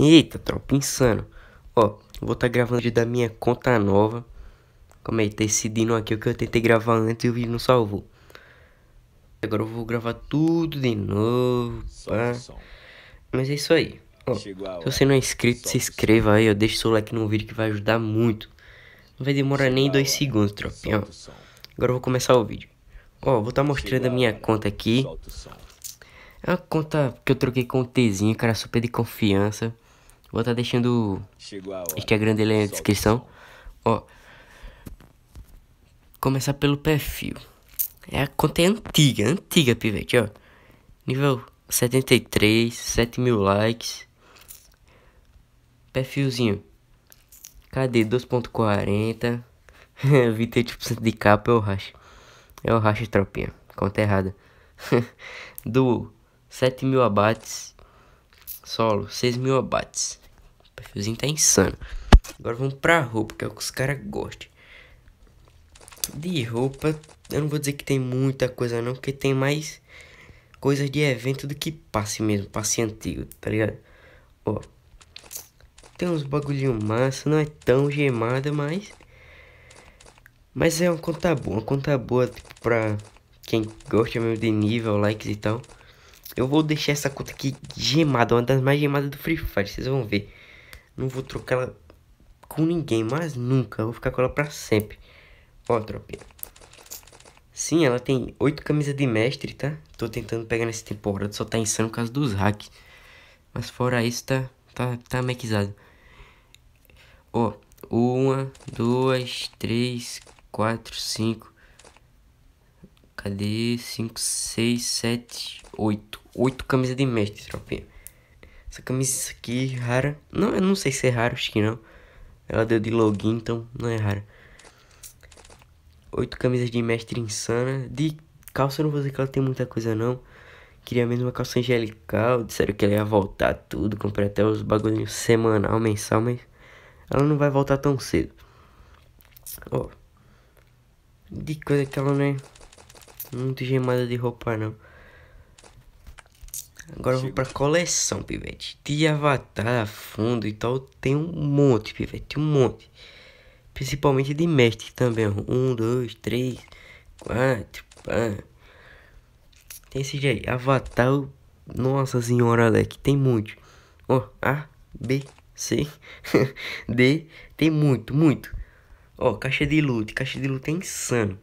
Eita, tropa, insano. Ó, vou estar tá gravando vídeo da minha conta nova. Como é, tá esse dino aqui o que eu tentei gravar antes e o vídeo não salvou. Agora eu vou gravar tudo de novo, pá. Mas é isso aí. Ó, se você não é inscrito, se inscreva aí, ó. Deixa seu like no vídeo que vai ajudar muito. Não vai demorar nem dois segundos, tropinha, ó. Agora eu vou começar o vídeo. Ó, vou estar tá mostrando a minha conta aqui. É uma conta que eu troquei com o Tzinho, cara super de confiança. Vou estar tá deixando o Instagram é dele aí na descrição. Ó. Começar pelo perfil. É, a conta é antiga, antiga, pivete, ó. Nível 73, 7 mil likes. Perfilzinho. Cadê? 2.40. Vita de capa, é o racha. É o racha tropinha. Conta errada. Do 7 mil abates Solo, 6 mil abates. O perfilzinho tá insano. Agora vamos pra roupa, que é o que os caras gostam. De roupa, eu não vou dizer que tem muita coisa não, porque tem mais coisas de evento do que passe mesmo, passe antigo, tá ligado? Ó, tem uns bagulhinho massa, não é tão gemada, mas... Mas é uma conta boa, uma conta boa, tipo, pra quem gosta mesmo de nível, likes e tal. Eu vou deixar essa conta aqui gemada, uma das mais gemadas do Free Fire, vocês vão ver. Não vou trocar ela com ninguém, mas nunca. Eu vou ficar com ela pra sempre. Ó, tropinha. Sim, ela tem oito camisas de mestre, tá? Tô tentando pegar nessa temporada, só tá insano por causa dos hacks. Mas fora isso, tá, tá, tá mequizado. Ó, uma, duas, três, quatro, cinco, Cadê? 5, 6, 7, 8. 8 camisas de mestre, tropinha. Essa camisa aqui, é rara. Não, eu não sei se é rara, acho que não. Ela deu de login, então não é rara. 8 camisas de mestre insana. De calça eu não vou dizer que ela tem muita coisa, não. Queria mesmo uma calça angelical. Disseram que ela ia voltar tudo. Comprei até os bagulhinhos semanal, mensal, mas ela não vai voltar tão cedo. Ó. Oh. De coisa que ela não é muito gemada de roupa não. Agora eu vou pra coleção, pivete. De avatar, fundo e tal, tem um monte, pivete, um monte. Principalmente de mestre também. Um, dois, três, quatro, pá. Tem esse aí, avatar, nossa senhora, Alec, tem muito. Ó, oh, A, B, C, D, tem muito, muito. Ó, oh, caixa de loot, caixa de loot é insano.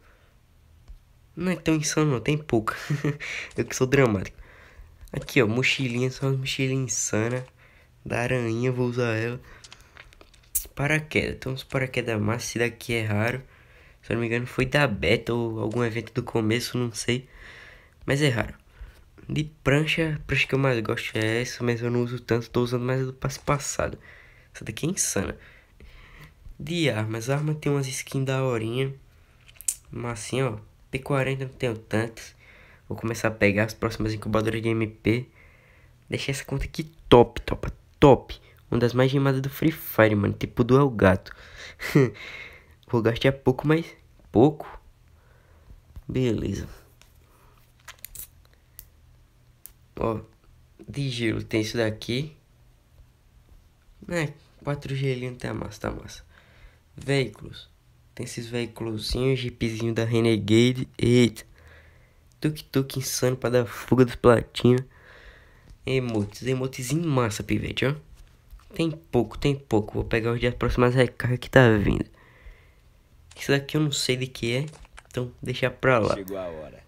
Não é tão insano, não. Tem pouca. eu que sou dramático. Aqui, ó. Mochilinha. Só uma mochilinha insana. Da aranha. Vou usar ela. Paraquedas. Tem uns paraquedas massa. Esse daqui é raro. Se eu não me engano, foi da Beta ou algum evento do começo. Não sei. Mas é raro. De prancha, a prancha que eu mais gosto é essa, mas eu não uso tanto, tô usando mais a do passe passado. Essa daqui é insana. De armas, a arma tem umas skins da horinha. assim, ó. Tem 40, não tenho tantos, Vou começar a pegar as próximas incubadoras de MP. Deixar essa conta aqui top, top, top. Uma das mais gemadas do Free Fire, mano. Tipo do El Gato. Vou gastar pouco, mas pouco. Beleza. Ó, de gelo tem isso daqui. É, quatro gelinho, tá massa, tá massa. Veículos. Tem esses veiculozinhos, jeepzinho da Renegade. Eita. Tuk-tuk insano pra dar fuga dos platina. Emotes, emotes em massa, pivete, ó. Tem pouco, tem pouco. Vou pegar os de as próximas recargas que tá vindo. Isso daqui eu não sei de que é. Então, deixa pra lá. Chegou a hora.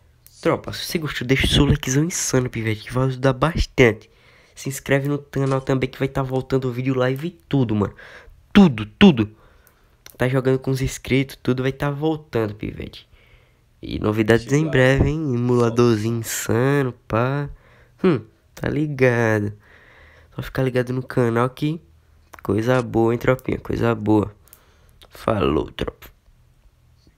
Tropa, se você gostou, deixa o seu likezão insano, pivete, que vai ajudar bastante. Se inscreve no canal também que vai estar tá voltando o vídeo live e tudo, mano. Tudo, tudo tá jogando com os inscritos, tudo vai estar tá voltando, pivete. E novidades em breve, hein? Emuladorzinho insano, pá. Hum, tá ligado. Só ficar ligado no canal que coisa boa, hein, tropinha? Coisa boa. Falou, tropa.